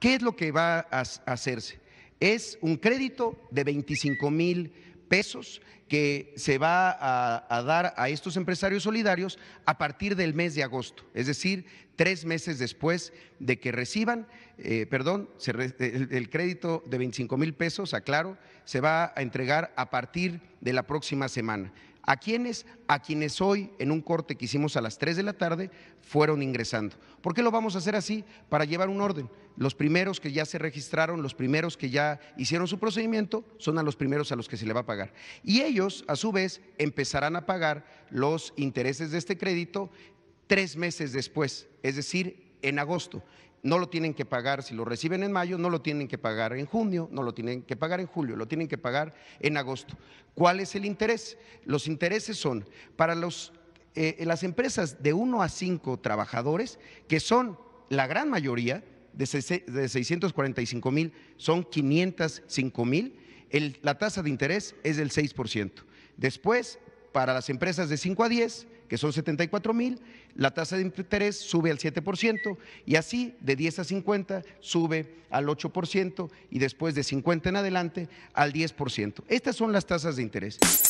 ¿Qué es lo que va a hacerse? Es un crédito de 25 mil pesos que se va a, dar a estos empresarios solidarios a partir del mes de agosto, es decir, tres meses después de que reciban, eh, perdón, el, crédito de 25 mil pesos, aclaro, se va a entregar a partir de la próxima semana. ¿A quienes A quienes hoy, en un corte que hicimos a las 3 de la tarde, fueron ingresando. ¿Por qué lo vamos a hacer así? Para llevar un orden los primeros que ya se registraron, los primeros que ya hicieron su procedimiento, son a los primeros a los que se le va a pagar. Y ellos, a su vez, empezarán a pagar los intereses de este crédito tres meses después, es decir, en agosto. No lo tienen que pagar si lo reciben en mayo, no lo tienen que pagar en junio, no lo tienen que pagar en julio, lo tienen que pagar en agosto. ¿Cuál es el interés? Los intereses son para eh, las empresas de uno a cinco trabajadores, que son la gran mayoría, de 645 mil son 505 mil, la tasa de interés es del 6%. Después, para las empresas de 5 a 10, que son 74 mil, la tasa de interés sube al 7% y así de 10 a 50 sube al 8% y después de 50 en adelante al 10%. Estas son las tasas de interés.